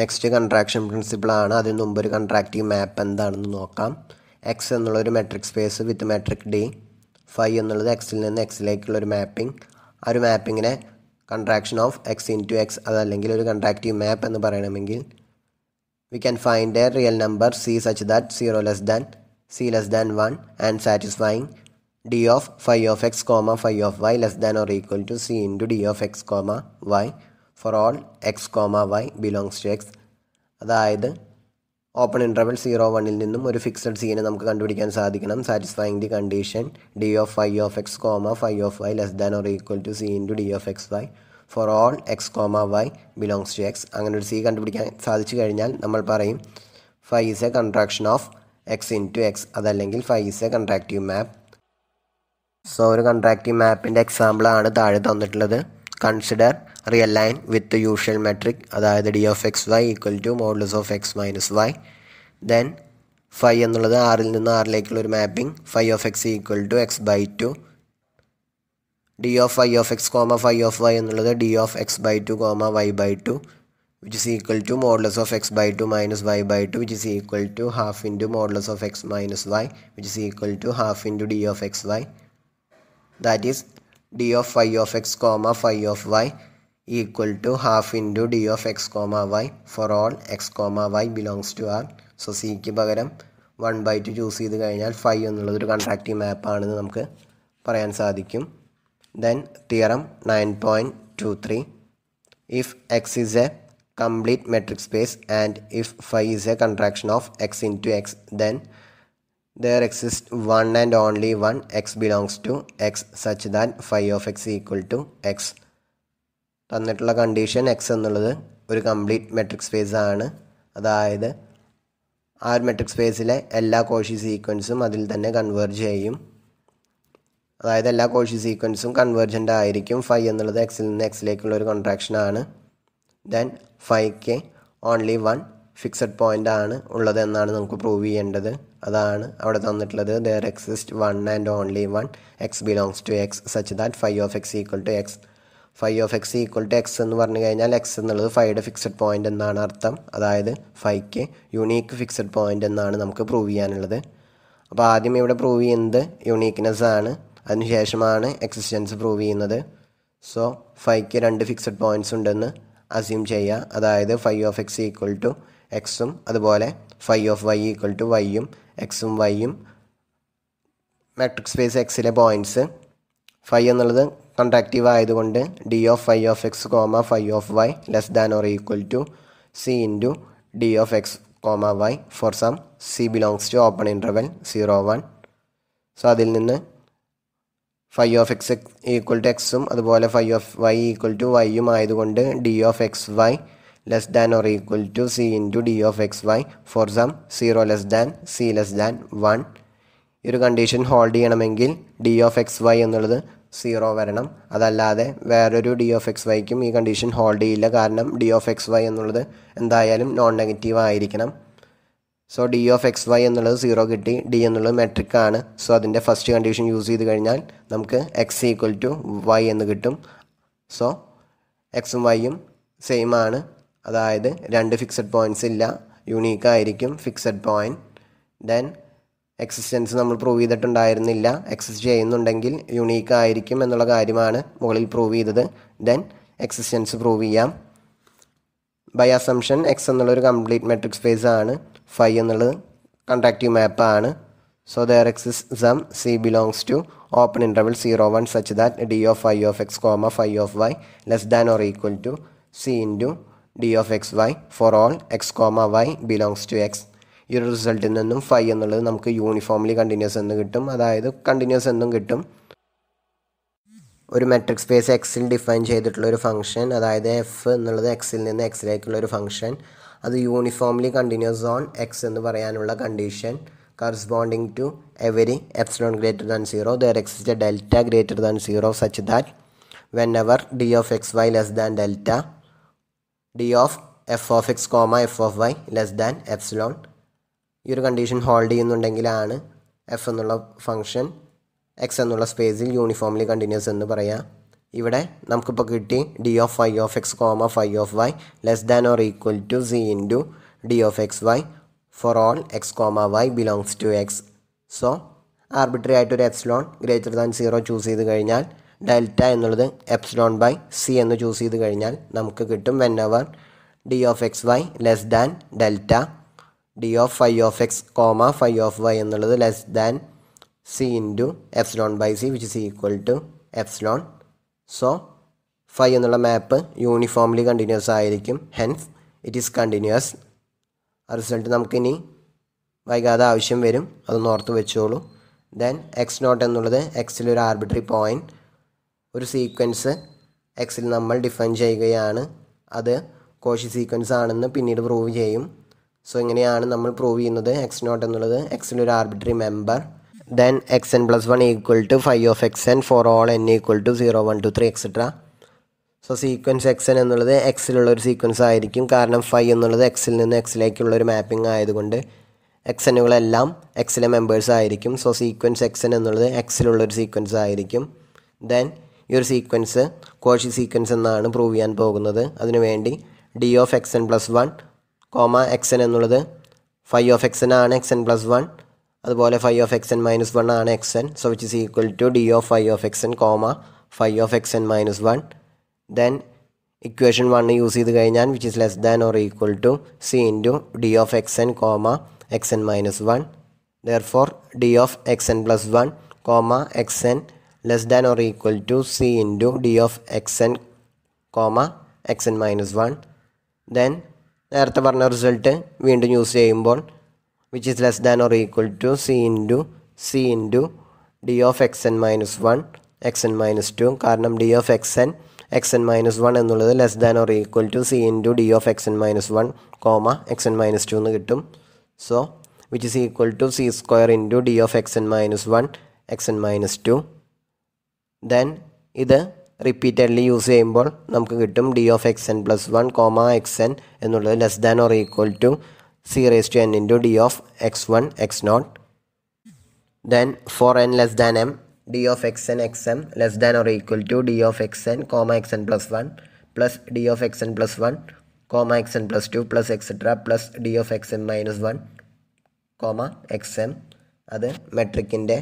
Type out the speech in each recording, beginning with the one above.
next contraction ആണ് അതിന് മുമ്പ് ഒരു കൺട്രാക്റ്റീവ് മാപ്പ് എന്താണെന്ന് നോക്കാം എക്സ് എന്നുള്ള ഒരു metric space with metric D phi എന്നുള്ളത് എക്സിൽ നിന്ന് എക്സിലേക്കുള്ള ഒരു മാപ്പിംഗ് ആ ഒരു മാപ്പിങ്ങിനെ contraction of X into X അതല്ലെങ്കിൽ ഒരു കൺട്രാക്റ്റീവ് മാപ്പ് എന്ന് പറയണമെങ്കിൽ we can find a real number C such that zero less than C less than one and satisfying D of phi of X comma phi of Y less than or equal to C into D of X comma Y for all X comma Y belongs to X അതായത് open interval zero വണ്ണിൽ നിന്നും ഒരു fixed സീനെ നമുക്ക് കണ്ടുപിടിക്കാൻ സാധിക്കണം satisfying the condition D of phi of X comma phi of Y less than or equal to C to D of X Y for all X comma Y belongs to X അങ്ങനെ ഒരു C കണ്ടുപിടിക്കാൻ സാധിച്ചു കഴിഞ്ഞാൽ നമ്മൾ പറയും phi is a contraction of X into X അതല്ലെങ്കിൽ phi is A contractive map so ഒരു contractive മാപ്പിൻ്റെ എക്സാമ്പിളാണ് താഴെ തന്നിട്ടുള്ളത് consider real line with usual metric അതായത് D of X Y equal to modulus of X minus Y then phi എന്നുള്ളത് ആറിൽ നിന്ന് ആറിലേക്കുള്ള ഒരു mapping phi of X equal to X by two D of phi of X comma phi of Y എന്നുള്ളത് D of X by two comma Y by two which is equal to modulus of X by to minus Y by two which is equal to half into modulus of X minus Y which is equal to half into D of X Y that is D of phi of X comma phi of Y equal to half into D of X comma Y for all X comma Y belongs to R so സിക്ക് പകരം one by two choose ചെയ്ത് കഴിഞ്ഞാൽ phi എന്നുള്ളത് ഒരു കൺട്രാക്റ്റീവ് മാപ്പാണെന്ന് നമുക്ക് പറയാൻ സാധിക്കും then theorem nine point two three if X is a complete matrix space and if phi is a contraction of x into x then there exists one and only one x belongs to x such that phi of x is equal to x തന്നിട്ടുള്ള condition X എന്നുള്ളത് ഒരു complete metric space ആണ് അതായത് ആ ഒരു metric സ്പേസിലെ എല്ലാ Cauchy സീക്വൻസും അതിൽ തന്നെ കൺവേർജ് ചെയ്യും അതായത് എല്ലാ കോഷി സീക്വൻസും കൺവേർജൻ്റ് ആയിരിക്കും ഫൈ എന്നുള്ളത് എക്സിൽ നിന്ന് എക്സിലേക്കുള്ള ഒരു കോൺട്രാക്ഷൻ ആണ് ദെൻ ഫൈക്ക് ഓൺലി വൺ ഫിക്സഡ് പോയിൻ്റ് ആണ് ഉള്ളത് എന്നാണ് നമുക്ക് പ്രൂവ് ചെയ്യേണ്ടത് അതാണ് അവിടെ തന്നിട്ടുള്ളത് there exist one and only one X belongs to X such that phi of X equal to X phi of X equal to X എന്ന് പറഞ്ഞു കഴിഞ്ഞാൽ എക്സ് എന്നുള്ളത് ഫൈയുടെ ഫിക്സഡ് പോയിൻ്റ് എന്നാണ് അർത്ഥം അതായത് ഫൈക്ക് യുണീക്ക് ഫിക്സഡ് പോയിൻ്റ് എന്നാണ് നമുക്ക് പ്രൂവ് ചെയ്യാനുള്ളത് അപ്പോൾ ആദ്യം ഇവിടെ പ്രൂവ് ചെയ്യുന്നത് യുണീക്ക്നെസ് ആണ് അതിനുശേഷമാണ് എക്സിസ്റ്റൻസ് പ്രൂവ് ചെയ്യുന്നത് സോ ഫൈക്ക് രണ്ട് ഫിക്സഡ് പോയിന്റ്സ് ഉണ്ടെന്ന് അസ്യൂം ചെയ്യുക അതായത് phi of X equal to എക്സും അതുപോലെ phi of Y equal to വൈയും എക്സും വൈയും മെട്രിക് സ്പേസ് എക്സിലെ പോയിന്റ്സ് ഫൈ എന്നുള്ളത് കൺട്രാക്റ്റീവ് ആയതുകൊണ്ട് d of phi of X comma phi of Y less than or equal to C into D of X comma Y for some c belongs to open interval zero one so അതിൽ നിന്ന് phi of x x equal to എക്സും അതുപോലെ phi of Y equal to വൈയും ആയതുകൊണ്ട് d of X y less than or equal to C into D of X Y for some zero less than C less than one ഈ ഒരു condition hold ചെയ്യണമെങ്കിൽ d of X y എന്നുള്ളത് zero വരണം അതല്ലാതെ വേറൊരു D of X വൈക്കും ഈ condition hold ചെയ്യില്ല കാരണം ഡി ഓഫ് എക്സ് വൈ എന്നുള്ളത് എന്തായാലും നോൺ നെഗറ്റീവ് ആയിരിക്കണം so d of X y എന്നുള്ളത് സീറോ കിട്ടി ഡി എന്നുള്ളത് മെട്രിക് ആണ് സോ അതിൻ്റെ ഫസ്റ്റ് കണ്ടീഷൻ യൂസ് ചെയ്ത് കഴിഞ്ഞാൽ നമുക്ക് എക്സ് ഈക്വൽ ടു വൈ എന്ന് കിട്ടും സോ എക്സും വൈയും സെയിം ആണ് അതായത് രണ്ട് ഫിക്സഡ് പോയിൻറ്റ്സ് ഇല്ല യുണീക്ക് ആയിരിക്കും ഫിക്സഡ് പോയിൻറ്റ് ദെൻ എക്സിസ്റ്റൻസ് നമ്മൾ പ്രൂവ് ചെയ്തിട്ടുണ്ടായിരുന്നില്ല എക്സിസ്റ്റ് ചെയ്യുന്നുണ്ടെങ്കിൽ യുണീക്ക് ആയിരിക്കും എന്നുള്ള കാര്യമാണ് മുകളിൽ പ്രൂവ് ചെയ്തത് ദെൻ എക്സിസ്റ്റൻസ് പ്രൂവ് ചെയ്യാം ബൈ അസംഷൻ എക്സ് എന്നുള്ളൊരു കംപ്ലീറ്റ് മെട്രിക് സ്പേസ് ആണ് ഫൈ എന്നുള്ളത് കൺട്രാക്റ്റീവ് മാപ്പാണ് so there exist some c belongs to open interval zero one such that d of phi of X comma phi of Y less than or equal to C to D of X Y for all X comma Y belongs to x ഈ ഒരു റിസൾട്ടിൽ നിന്നും five എന്നുള്ളത് നമുക്ക് uniformly continuous എന്ന് കിട്ടും അതായത് continuous എന്നും കിട്ടും ഒരു മെട്രിക് സ്പേസ് എക്സിൽ ഡിഫൈൻ ചെയ്തിട്ടുള്ള ഒരു ഫംഗ്ഷൻ അതായത് എഫ് എന്നുള്ളത് എക്സിൽ നിന്ന് എക്സിലേക്കുള്ള ഒരു ഫംഗ്ഷൻ അത് യൂണിഫോംലി കണ്ടിന്യൂസ് ഓൺ എക്സ് എന്ന് പറയാനുള്ള condition corresponding to every epsilon greater than zero there exist delta greater than zero such that whenever d of X y less than delta d of f of X comma f of Y less than epsilon ഈ ഒരു condition hold ചെയ്യുന്നുണ്ടെങ്കിലാണ് f എന്നുള്ള function x എന്നുള്ള സ്പേസിൽ uniformly continuous എന്ന് പറയാം ഇവിടെ നമുക്കിപ്പോൾ കിട്ടി d of phi of X comma phi of Y less than or equal to C to D of X Y for all X comma Y belongs to x so arbitrary ആയിട്ടൊരു epsilon greater than zero choose ചെയ്ത് കഴിഞ്ഞാൽ delta എന്നുള്ളത് epsilon by c എന്ന് choose ചെയ്ത് കഴിഞ്ഞാൽ നമുക്ക് കിട്ടും whenever d of X y less than delta d of phi of X comma phi of Y എന്നുള്ളത് less than c into epsilon by c which is equal to epsilon so five എന്നുള്ള map uniformly continuous ആയിരിക്കും hence it is continuous ആ result നമുക്കിനി വൈകാതെ ആവശ്യം വരും അതൊന്ന് ഓർത്ത് വെച്ചോളൂ ദെൻ എക്സ് നോട്ട് എന്നുള്ളത് എക്സിൽ ഒരു ആർബിട്രറി പോയിൻറ്റ് ഒരു സീക്വൻസ് എക്സിൽ നമ്മൾ ഡിഫൈൻ ചെയ്യുകയാണ് അത് കോഷി സീക്വൻസ് ആണെന്ന് പിന്നീട് പ്രൂവ് ചെയ്യും സോ ഇങ്ങനെയാണ് നമ്മൾ പ്രൂവ് ചെയ്യുന്നത് എക്സ് നോട്ട് എന്നുള്ളത് ഒരു arbitrary member then x n plus one equal to phi of x n for all n equal to zero one two three etcetera so sequence x n എന്നുള്ളത് എക്സിലുള്ള ഒരു sequence ആയിരിക്കും കാരണം five എന്നുള്ളത് എക്സിൽ നിന്ന് എക്സിലേക്കുള്ള ഒരു മാപ്പിംഗ് ആയതുകൊണ്ട് എക്സ് എന്നുകളെല്ലാം എക്സിലെ മെമ്പേഴ്സ് ആയിരിക്കും സോ സീക്വൻസ് എക്സ് എൻ എന്നുള്ളത് എക്സിലുള്ള ഒരു സീക്വൻസ് ആയിരിക്കും ദെൻ ഈ ഒരു സീക്വൻസ് കോഷി സീക്വൻസ് എന്നാണ് പ്രൂവ് ചെയ്യാൻ പോകുന്നത് അതിനുവേണ്ടി d of x n plus one comma x n എന്നുള്ളത് ഫൈവ് ഓഫ് എക്സ് എൻ ആണ് എക്സ് എൻ പ്ലസ് വൺ അതുപോലെ phi of x n minus one ആണ് x n so which is equal to D of phi of x n comma phi of x n minus one then equation one use ചെയ്ത് കഴിഞ്ഞാൽ which is less than or equal to c into D of x n comma x n minus one therefore d of x n plus one comma x n less than or equal to c into D of x n comma x n minus one then നേരത്തെ പറഞ്ഞ result വീണ്ടും use ചെയ്യുമ്പോൾ which is less than or equal to C into c into D of x n minus one x n minus two കാരണം d of x n x n minus one എന്നുള്ളത് less than or equal to C into D of x n minus one comma x n minus two എന്ന് കിട്ടും so which is equal to c square into D of x n minus one x n minus two then ഇത് repeatedly use ചെയ്യുമ്പോൾ നമുക്ക് കിട്ടും d of x n plus one comma x n എന്നുള്ളത് less than or equal to c raise to n into D of x one x naught then for n less than m d of x n x m less than or equal to D of x n comma x n plus one plus d of x n plus one comma x n plus two plus etcetera plus d of x n minus one comma x m അത് മെട്രിക്കിൻ്റെ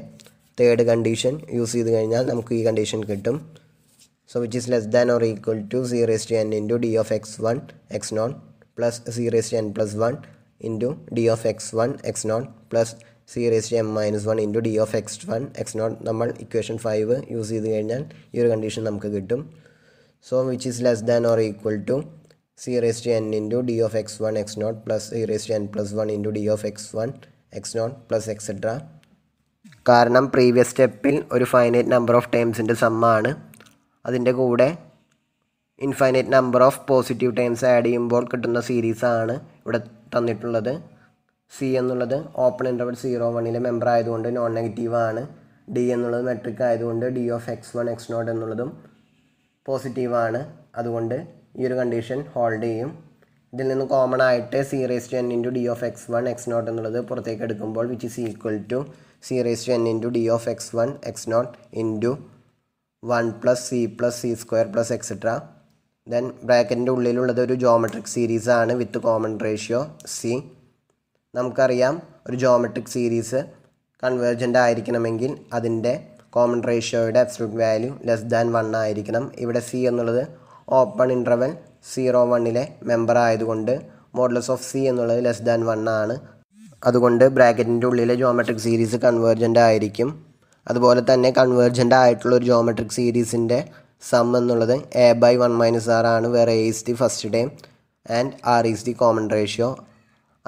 third condition use ചെയ്ത് കഴിഞ്ഞാൽ നമുക്ക് ഈ condition കിട്ടും so which is less than or equal to c raised to n into d of x1 x naught plus c raised to n plus 1 into d of x1 x naught plus c raise to m minus one into D of x one x naught നമ്മൾ equation five use ചെയ്ത് കഴിഞ്ഞാൽ ഈ ഒരു condition നമുക്ക് കിട്ടും so which is less than or equal to c raise to n into D of x one x naught plus c raise to n plus one into D of x one x naught plus etcetera കാരണം previous സ്റ്റെപ്പിൽ ഒരു finite number of ടൈംസിൻ്റെ സമ്മാണ് അതിൻ്റെ കൂടെ infinite number of positive times add ചെയ്യുമ്പോൾ കിട്ടുന്ന സീരീസാണ് ഇവിടെ തന്നിട്ടുള്ളത് സി എന്നുള്ളത് ഓപ്പൺ ഇൻ്റർവൽ സീറോ വണ്ണിലെ മെമ്പർ ആയതുകൊണ്ട് നോൺ നെഗറ്റീവ് ആണ് ഡി എന്നുള്ളത് മെട്രിക് ആയതുകൊണ്ട് d of x one x naught എന്നുള്ളതും പോസിറ്റീവ് ആണ് അതുകൊണ്ട് ഈ ഒരു കണ്ടീഷൻ ഹോൾഡ് ചെയ്യും ഇതിൽ നിന്ന് കോമൺ ആയിട്ട് c raise to n into D of x one x naught എന്നുള്ളത് പുറത്തേക്ക് എടുക്കുമ്പോൾ which is equal to c raise to n into D of x one x naught into one plus c plus c square plus etcetera then ബ്രാക്കറ്റിൻ്റെ ഉള്ളിലുള്ളത് ഒരു geometric series ആണ് വിത്ത് common ratio C നമുക്കറിയാം ഒരു geometric series convergent ആയിരിക്കണമെങ്കിൽ അതിൻ്റെ common റേഷ്യോയുടെ absolute value less than one ആയിരിക്കണം ഇവിടെ സി എന്നുള്ളത് ഓപ്പൺ ഇൻ്റർവെൽ സീറോ വണ്ണിലെ മെമ്പർ ആയതുകൊണ്ട് മോഡലസ് ഓഫ് സി എന്നുള്ളത് ലെസ് ദാൻ വൺ ആണ് അതുകൊണ്ട് ബ്രാക്കറ്റിൻ്റെ ഉള്ളിലെ ജോമെട്രിക് സീരീസ് കൺവേർജൻ്റ് ആയിരിക്കും അതുപോലെ തന്നെ കൺവേർജൻ്റ് ആയിട്ടുള്ള ഒരു ജോമെട്രിക് സീരീസിൻ്റെ സം എന്നുള്ളത് a by one minus r ആണ് where a is the first day and r is the common ratio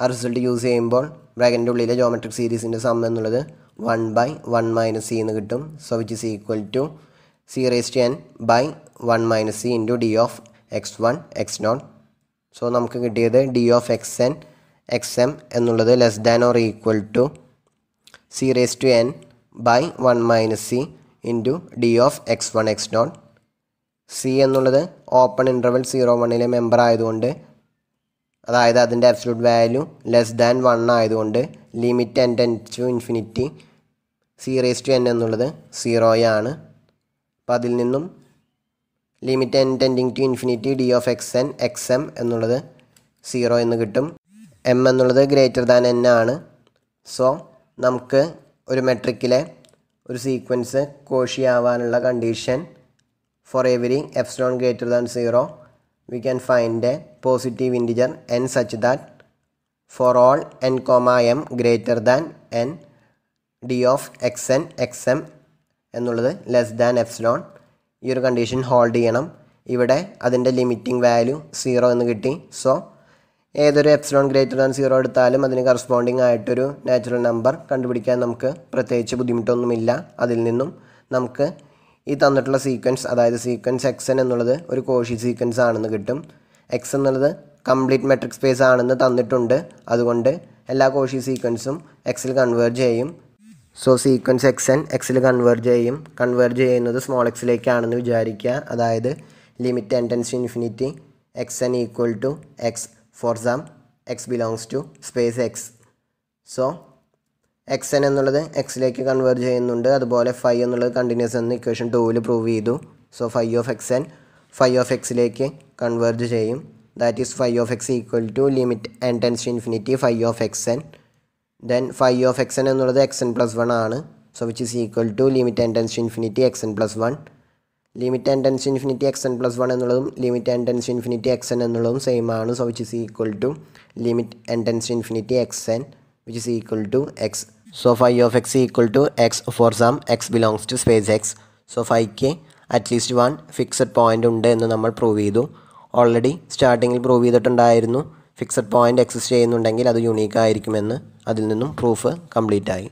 ആ റിസൾട്ട് യൂസ് ചെയ്യുമ്പോൾ ബ്രാഗൻ്റെ ഉള്ളിലെ ജോമെട്രിക് സീരീസിൻ്റെ സം എന്നുള്ളത് one by one minus c എന്ന് കിട്ടും so which is equal to c raise to n by one minus c into D of x one x naught so നമുക്ക് കിട്ടിയത് d of x n x m എന്നുള്ളത് less than or equal to c raise to n by one minus c into D of x one x naught c എന്നുള്ളത് open interval zero വണ്ണിലെ member ആയതുകൊണ്ട് അതായത് അതിൻ്റെ absolute value less than one ആയതുകൊണ്ട് limit n tends to infinity c to n എന്നുള്ളത് സീറോയാണ് അപ്പോൾ അതിൽ നിന്നും limit n tending to infinity d of x n x m എന്നുള്ളത് സീറോ എന്ന് കിട്ടും എം എന്നുള്ളത് ഗ്രേറ്റർ ദാൻ എൻ ആണ് സോ നമുക്ക് ഒരു മെട്രിക്കിലെ ഒരു സീക്വൻസ് കോഷി ആവാനുള്ള condition for every epsilon greater than zero we can find a positive integer n such that for all n comma m greater than n d of x n x m എന്നുള്ളത് less than epsilon ഈ ഒരു condition hold ചെയ്യണം ഇവിടെ അതിൻ്റെ limiting value zero എന്ന് കിട്ടി so ഏതൊരു epsilon greater than zero എടുത്താലും അതിന് കറസ്പോണ്ടിങ് ആയിട്ടൊരു നാച്ചുറൽ നമ്പർ കണ്ടുപിടിക്കാൻ നമുക്ക് പ്രത്യേകിച്ച് ബുദ്ധിമുട്ടൊന്നുമില്ല അതിൽ നിന്നും നമുക്ക് ഈ തന്നിട്ടുള്ള സീക്വൻസ് അതായത് സീക്വൻസ് എക്സൻ എന്നുള്ളത് ഒരു കോഷി സീക്വൻസ് ആണെന്ന് കിട്ടും എക്സ് എന്നുള്ളത് കംപ്ലീറ്റ് മെട്രിക് സ്പേസ് ആണെന്ന് തന്നിട്ടുണ്ട് അതുകൊണ്ട് എല്ലാ കോഷി സീക്വൻസും എക്സിൽ കൺവേർജ് ചെയ്യും സോ സീക്വൻസ് എക്സൻ എക്സിൽ കൺവേർജ് ചെയ്യും കൺവേർജ് ചെയ്യുന്നത് സ്മോൾ എക്സിലേക്കാണെന്ന് വിചാരിക്കുക അതായത് limit n tends infinity x n equal to x for some x belongs to space x so x n എന്നുള്ളത് എക്സിലേക്ക് കൺവേർട്ട് ചെയ്യുന്നുണ്ട് അതുപോലെ ഫൈവ് എന്നുള്ളത് കണ്ടിന്യൂസ് എന്ന് ഇക്വേഷൻ ടൂവിൽ പ്രൂവ് ചെയ്തു so five of x n phi of എക്സിലേക്ക് converge ചെയ്യും that is phi of X equal to limit n tends to infinity phi of x n then phi of x n എന്നുള്ളത് x n plus one ആണ് so which is equal to limit n tends to infinity x n plus one limit and tends infinity x n plus one എന്നുള്ളതും limit and tends infinity x N എന്നുള്ളതും same ആണ് so which is equal to limit and tends infinity x n which is equal to x so five of X equal to x for some x belongs to space x so five K at least one fixed point ഉണ്ട് എന്ന് നമ്മൾ prove ചെയ്തു already സ്റ്റാർട്ടിങ്ങിൽ prove ചെയ്തിട്ടുണ്ടായിരുന്നു fixed point exist ചെയ്യുന്നുണ്ടെങ്കിൽ അത് unique ആയിരിക്കുമെന്ന് അതിൽ നിന്നും പ്രൂഫ് കംപ്ലീറ്റ് ആയി